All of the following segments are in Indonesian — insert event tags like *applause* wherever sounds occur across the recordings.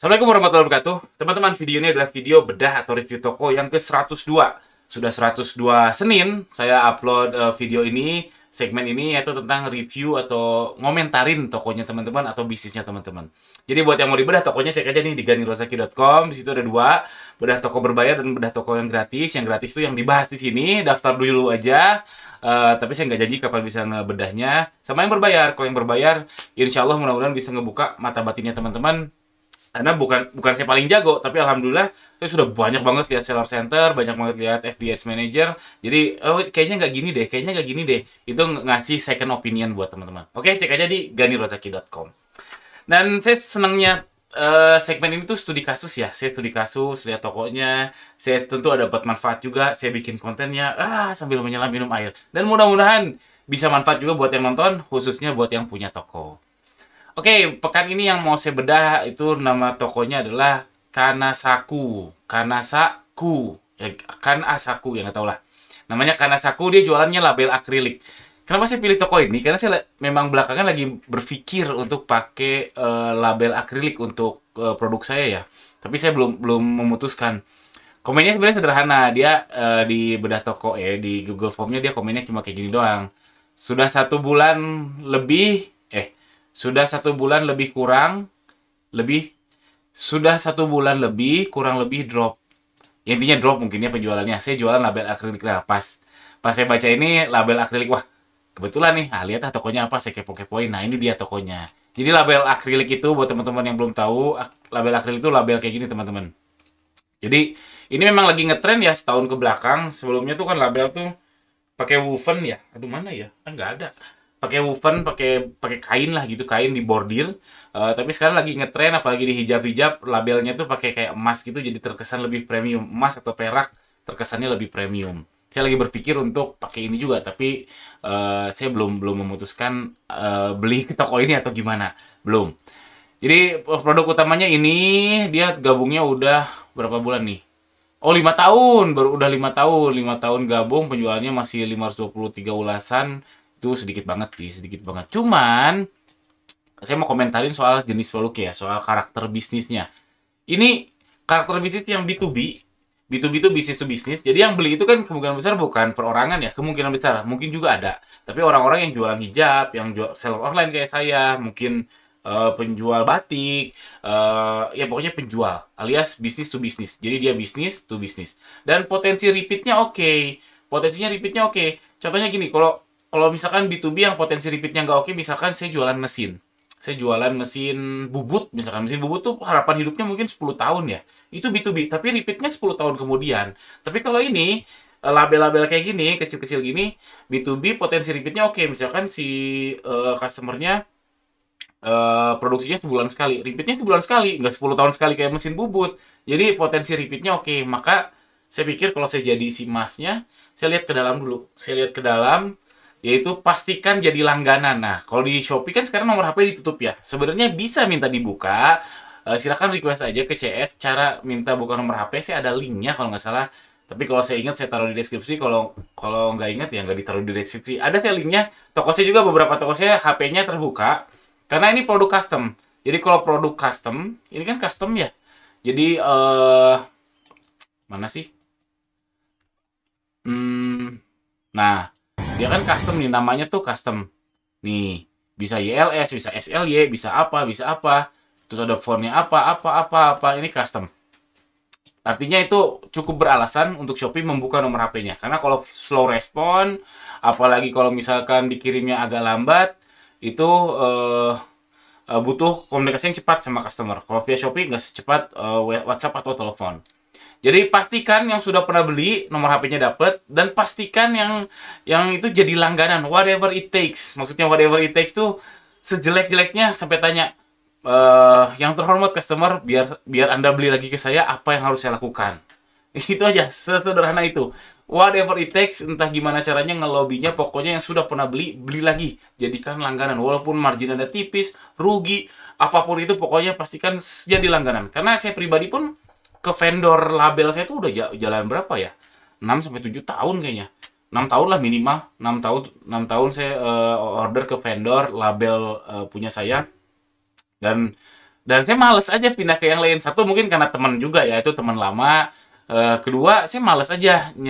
Assalamualaikum warahmatullahi wabarakatuh. Teman-teman, video ini adalah video bedah atau review toko yang ke-102. Sudah 102 Senin, saya upload uh, video ini, segmen ini yaitu tentang review atau ngomentarin tokonya teman-teman atau bisnisnya teman-teman. Jadi buat yang mau dibedah tokonya cek aja nih di ganirosaki.com. Di situ ada dua, bedah toko berbayar dan bedah toko yang gratis. Yang gratis itu yang dibahas di sini, daftar dulu aja. Uh, tapi saya nggak janji kapan bisa ngebedahnya. Sama yang berbayar, kalau yang berbayar, insya Allah mudah-mudahan bisa ngebuka mata batinnya teman-teman karena bukan bukan saya paling jago tapi alhamdulillah saya sudah banyak banget lihat seller center banyak banget lihat FBS Manager jadi oh, kayaknya nggak gini deh kayaknya nggak gini deh itu ngasih second opinion buat teman-teman oke cek aja di ganirozaki.com dan saya senangnya Uh, segmen ini tuh studi kasus ya. Saya studi kasus, lihat tokonya. Saya tentu ada dapat manfaat juga. Saya bikin kontennya ah sambil menyelam minum air. Dan mudah-mudahan bisa manfaat juga buat yang nonton, khususnya buat yang punya toko. Oke, pekan ini yang mau saya bedah itu nama tokonya adalah Kanasaku. Kanasaku. Ya, kan Asaku, ya nggak tau lah. Namanya Kanasaku, dia jualannya label akrilik. Kenapa saya pilih toko ini? Karena saya memang belakangan lagi berpikir untuk pakai uh, label akrilik untuk uh, produk saya ya. Tapi saya belum belum memutuskan. Komennya sebenarnya sederhana. Dia uh, di bedah toko ya, di Google Formnya dia komennya cuma kayak gini doang. Sudah satu bulan lebih sudah satu bulan lebih kurang, lebih sudah satu bulan lebih kurang lebih drop. Ya, intinya drop mungkinnya penjualannya. Saya jualan label akrilik. Nah, pas pas saya baca ini label akrilik, wah kebetulan nih, ah lihat ah tokonya apa, saya kepo-kepoin. Nah, ini dia tokonya. Jadi label akrilik itu buat teman-teman yang belum tahu, label akrilik itu label kayak gini, teman-teman. Jadi, ini memang lagi ngetrend ya setahun ke belakang. Sebelumnya tuh kan label tuh pakai woven ya. Aduh, mana ya? Enggak ah, ada pakai woven pakai pakai kain lah gitu kain di dibordir uh, eh, tapi sekarang lagi ngetren apalagi di hijab-hijab labelnya tuh pakai kayak emas gitu jadi terkesan lebih premium emas atau perak terkesannya lebih premium saya lagi berpikir untuk pakai ini juga tapi uh, saya belum belum memutuskan uh, beli ke *laughs* toko ini atau gimana belum jadi produk utamanya ini dia gabungnya udah berapa bulan nih Oh lima tahun, baru udah lima tahun, lima tahun gabung penjualannya masih 523 ulasan itu sedikit banget sih sedikit banget cuman saya mau komentarin soal jenis produk ya soal karakter bisnisnya ini karakter bisnis yang B2B B2B itu bisnis to bisnis jadi yang beli itu kan kemungkinan besar bukan perorangan ya kemungkinan besar mungkin juga ada tapi orang-orang yang jualan hijab yang jual seller online kayak saya mungkin uh, penjual batik, uh, ya pokoknya penjual alias bisnis to bisnis. Jadi dia bisnis to bisnis. Dan potensi repeatnya oke, okay. potensinya repeatnya oke. Okay. Contohnya gini, kalau kalau misalkan B2B yang potensi repeatnya nggak oke, misalkan saya jualan mesin. Saya jualan mesin bubut, misalkan mesin bubut tuh harapan hidupnya mungkin 10 tahun ya. Itu B2B, tapi repeatnya 10 tahun kemudian. Tapi kalau ini, eh, label-label kayak gini, kecil-kecil gini, B2B potensi repeatnya oke. Misalkan si uh, customer-nya Uh, produksinya sebulan sekali, repeatnya sebulan sekali, nggak 10 tahun sekali kayak mesin bubut. Jadi potensi repeatnya oke, maka saya pikir kalau saya jadi si masnya, saya lihat ke dalam dulu. Saya lihat ke dalam, yaitu pastikan jadi langganan. Nah, kalau di Shopee kan sekarang nomor HP ditutup ya. Sebenarnya bisa minta dibuka. Uh, eh, silahkan request aja ke CS cara minta buka nomor HP sih ada linknya kalau nggak salah. Tapi kalau saya ingat saya taruh di deskripsi. Kalau kalau nggak ingat ya nggak ditaruh di deskripsi. Ada saya linknya. Toko saya juga beberapa toko saya HP-nya terbuka. Karena ini produk custom. Jadi kalau produk custom, ini kan custom ya. Jadi eh mana sih? Hmm, nah dia kan custom nih namanya tuh custom nih bisa YLS bisa SLY bisa apa bisa apa terus ada fontnya apa apa apa apa ini custom artinya itu cukup beralasan untuk Shopee membuka nomor HP-nya karena kalau slow respon apalagi kalau misalkan dikirimnya agak lambat itu uh, butuh komunikasi yang cepat sama customer kalau via Shopee nggak secepat uh, WhatsApp atau telepon jadi pastikan yang sudah pernah beli nomor HP-nya dapat dan pastikan yang yang itu jadi langganan whatever it takes. Maksudnya whatever it takes tuh sejelek-jeleknya sampai tanya eh yang terhormat customer biar biar Anda beli lagi ke saya apa yang harus saya lakukan. *laughs* Itu aja sesederhana itu. Whatever it takes entah gimana caranya ngelobinya pokoknya yang sudah pernah beli beli lagi jadikan langganan walaupun margin Anda tipis, rugi, apapun itu pokoknya pastikan jadi langganan. Karena saya pribadi pun ke vendor label saya tuh udah jalan berapa ya? 6 sampai 7 tahun kayaknya. 6 tahun lah minimal. 6 tahun 6 tahun saya uh, order ke vendor label uh, punya saya. Dan dan saya males aja pindah ke yang lain. Satu mungkin karena teman juga ya, itu teman lama. Uh, kedua, saya males aja ny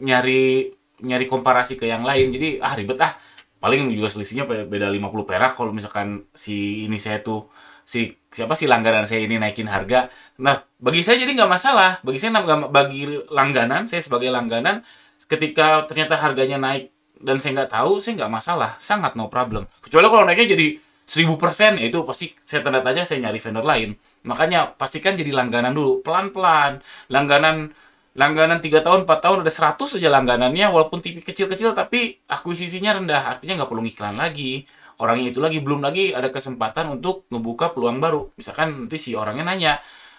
nyari nyari komparasi ke yang lain. Jadi ah ribet ah. Paling juga selisihnya beda 50 perak kalau misalkan si ini saya tuh si siapa si langganan saya ini naikin harga. Nah, bagi saya jadi nggak masalah. Bagi saya bagi langganan, saya sebagai langganan, ketika ternyata harganya naik dan saya nggak tahu, saya nggak masalah. Sangat no problem. Kecuali kalau naiknya jadi 1000% ya itu pasti saya tanda tanya saya nyari vendor lain. Makanya pastikan jadi langganan dulu, pelan-pelan. Langganan langganan tiga tahun, 4 tahun ada 100 aja langganannya walaupun TV kecil-kecil tapi akuisisinya rendah, artinya nggak perlu iklan lagi orangnya itu lagi belum lagi ada kesempatan untuk ngebuka peluang baru misalkan nanti si orangnya nanya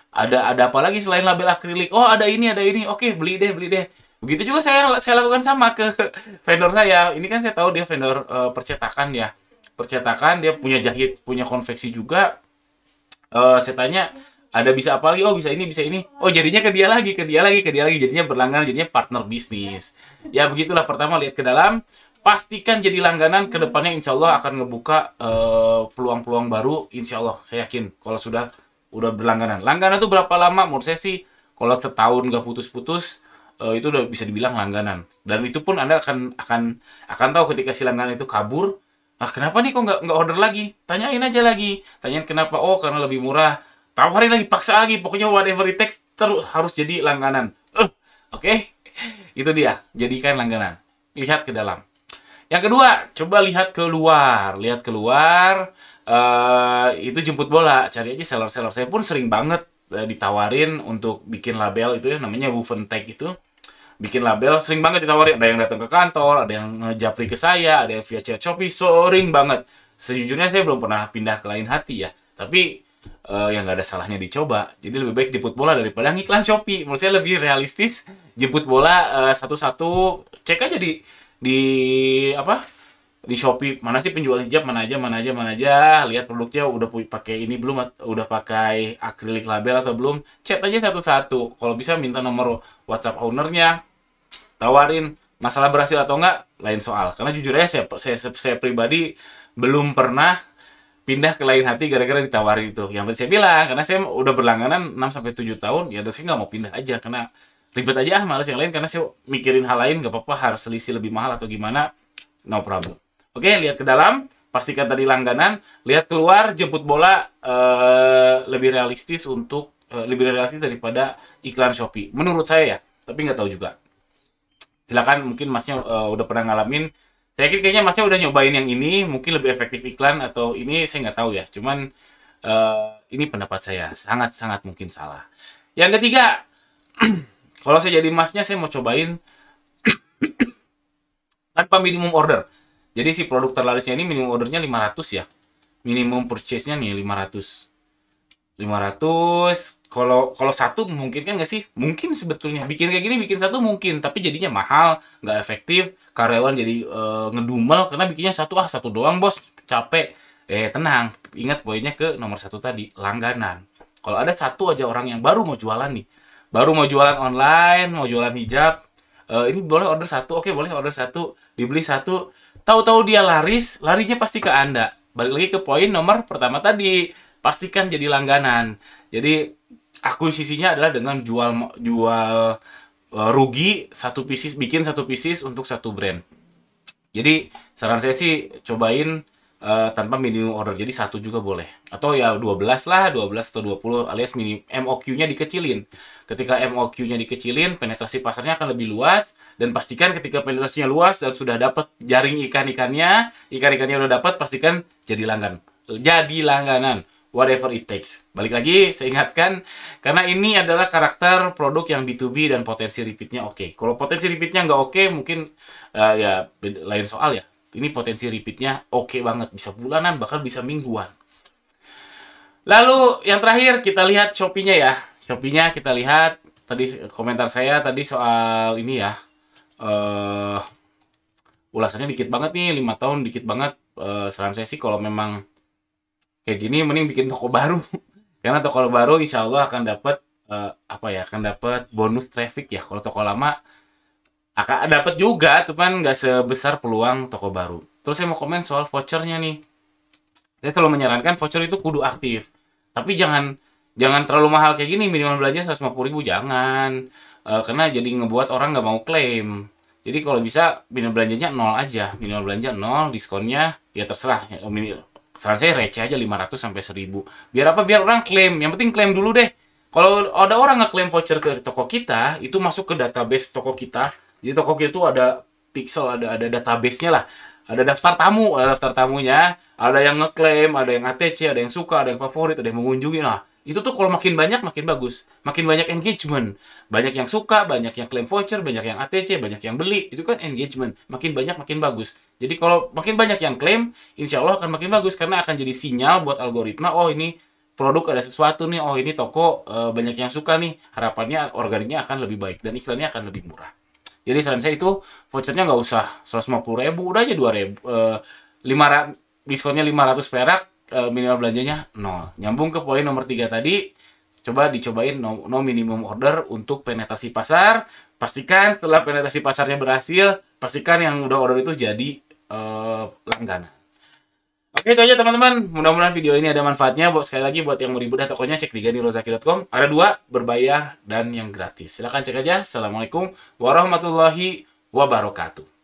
ada ada apa lagi selain label akrilik oh ada ini ada ini oke beli deh beli deh begitu juga saya saya lakukan sama ke *laughs* vendor saya ini kan saya tahu dia vendor uh, percetakan ya percetakan dia punya jahit punya konveksi juga uh, saya tanya ada bisa apa lagi oh bisa ini bisa ini oh jadinya ke dia lagi ke dia lagi ke dia lagi jadinya berlangganan jadinya partner bisnis ya begitulah pertama lihat ke dalam pastikan jadi langganan kedepannya insya Allah akan ngebuka eh, peluang-peluang uh, baru insya Allah saya yakin kalau sudah udah berlangganan langganan tuh berapa lama menurut saya sih kalau setahun nggak putus-putus uh, itu udah bisa dibilang langganan dan itu pun anda akan akan akan tahu ketika si langganan itu kabur ah kenapa nih kok nggak nggak order lagi tanyain aja lagi tanyain kenapa oh karena lebih murah tawarin lagi paksa lagi pokoknya whatever it takes terus harus jadi langganan uh, oke okay? itu dia jadikan langganan lihat ke dalam yang kedua, coba lihat keluar, lihat keluar. Uh, itu jemput bola, cari aja seller-seller. Saya pun sering banget uh, ditawarin untuk bikin label itu ya, namanya woven tag itu. Bikin label, sering banget ditawarin. Ada yang datang ke kantor, ada yang japri ke saya, ada yang via chat Shopee, sering banget. Sejujurnya saya belum pernah pindah ke lain hati ya. Tapi uh, yang nggak ada salahnya dicoba. Jadi lebih baik jemput bola daripada ngiklan Shopee. Menurut saya lebih realistis jemput bola satu-satu. Uh, satu -satu. Cek aja di di apa di Shopee mana sih penjual hijab mana aja mana aja mana aja lihat produknya udah pakai ini belum udah pakai akrilik label atau belum chat aja satu-satu kalau bisa minta nomor WhatsApp ownernya tawarin masalah berhasil atau enggak lain soal karena jujur aja saya saya, saya pribadi belum pernah pindah ke lain hati gara-gara ditawarin itu yang tadi saya bilang karena saya udah berlangganan 6 sampai 7 tahun ya dan saya nggak mau pindah aja karena ribet aja ah males yang lain karena saya mikirin hal lain gak apa-apa harus selisih lebih mahal atau gimana no problem oke lihat ke dalam pastikan tadi langganan lihat keluar jemput bola uh, lebih realistis untuk uh, lebih realistis daripada iklan Shopee menurut saya ya tapi nggak tahu juga silakan mungkin masnya uh, udah pernah ngalamin saya yakin kayaknya masnya udah nyobain yang ini mungkin lebih efektif iklan atau ini saya nggak tahu ya cuman uh, ini pendapat saya sangat sangat mungkin salah yang ketiga *clears throat* Kalau saya jadi masnya, saya mau cobain *coughs* tanpa minimum order. Jadi si produk terlarisnya ini minimum ordernya 500 ya. Minimum purchase-nya nih 500. 500 kalau kalau satu mungkin kan nggak sih mungkin sebetulnya bikin kayak gini bikin satu mungkin tapi jadinya mahal nggak efektif karyawan jadi e, ngedumel karena bikinnya satu ah satu doang bos capek eh tenang ingat poinnya ke nomor satu tadi langganan kalau ada satu aja orang yang baru mau jualan nih baru mau jualan online mau jualan hijab uh, ini boleh order satu oke boleh order satu dibeli satu tahu-tahu dia laris larinya pasti ke anda balik lagi ke poin nomor pertama tadi pastikan jadi langganan jadi akuisisinya adalah dengan jual jual uh, rugi satu pieces bikin satu pieces untuk satu brand jadi saran saya sih cobain uh, tanpa minimum order. Jadi satu juga boleh. Atau ya 12 lah, 12 atau 20 alias minim MOQ-nya dikecilin. Ketika MOQ-nya dikecilin, penetrasi pasarnya akan lebih luas dan pastikan ketika penetrasinya luas dan sudah dapat jaring ikan-ikannya, ikan-ikannya udah dapat, pastikan jadi langgan Jadi langganan whatever it takes. Balik lagi, saya ingatkan, karena ini adalah karakter produk yang B2B dan potensi repeatnya oke. Okay. Kalau potensi repeatnya nggak oke, okay, mungkin uh, ya lain soal ya. Ini potensi repeatnya oke okay banget, bisa bulanan bahkan bisa mingguan. Lalu yang terakhir kita lihat Shopee-nya ya. Shopee-nya kita lihat tadi komentar saya tadi soal ini ya. Uh, ulasannya dikit banget nih, lima tahun dikit banget. Uh, saran saya sih kalau memang kayak gini mending bikin toko baru. *laughs* Karena toko baru insya Allah akan dapat uh, apa ya akan dapat bonus traffic ya kalau toko lama akan dapat juga tuh kan nggak sebesar peluang toko baru terus saya mau komen soal vouchernya nih saya selalu menyarankan voucher itu kudu aktif tapi jangan jangan terlalu mahal kayak gini minimal belanja 150 ribu jangan e, karena jadi ngebuat orang nggak mau klaim jadi kalau bisa minimal belanjanya nol aja minimal belanja nol diskonnya ya terserah ya, saran saya receh aja 500 sampai 1000 biar apa biar orang klaim yang penting klaim dulu deh kalau ada orang ngeklaim voucher ke toko kita itu masuk ke database toko kita jadi toko Tokopedia itu ada pixel, ada ada databasenya lah. Ada daftar tamu, ada daftar tamunya, ada yang ngeklaim, ada yang ATC, ada yang suka, ada yang favorit, ada yang mengunjungi. lah. itu tuh kalau makin banyak makin bagus. Makin banyak engagement. Banyak yang suka, banyak yang klaim voucher, banyak yang ATC, banyak yang beli. Itu kan engagement. Makin banyak makin bagus. Jadi kalau makin banyak yang klaim, insya Allah akan makin bagus. Karena akan jadi sinyal buat algoritma, oh ini produk ada sesuatu nih, oh ini toko e, banyak yang suka nih, harapannya organiknya akan lebih baik dan iklannya akan lebih murah. Jadi saran saya itu vouchernya nggak usah 150 ribu, udah aja 2 ribu. E, eh, 5, diskonnya 500 perak, e, minimal belanjanya 0. Nyambung ke poin nomor 3 tadi, coba dicobain no, no minimum order untuk penetrasi pasar. Pastikan setelah penetrasi pasarnya berhasil, pastikan yang udah order itu jadi e, langganan. Oke itu aja teman-teman. Mudah-mudahan video ini ada manfaatnya. Buat Sekali lagi buat yang mau ribut tokonya cek di ganirozaki.com. Ada dua, berbayar dan yang gratis. Silahkan cek aja. Assalamualaikum warahmatullahi wabarakatuh.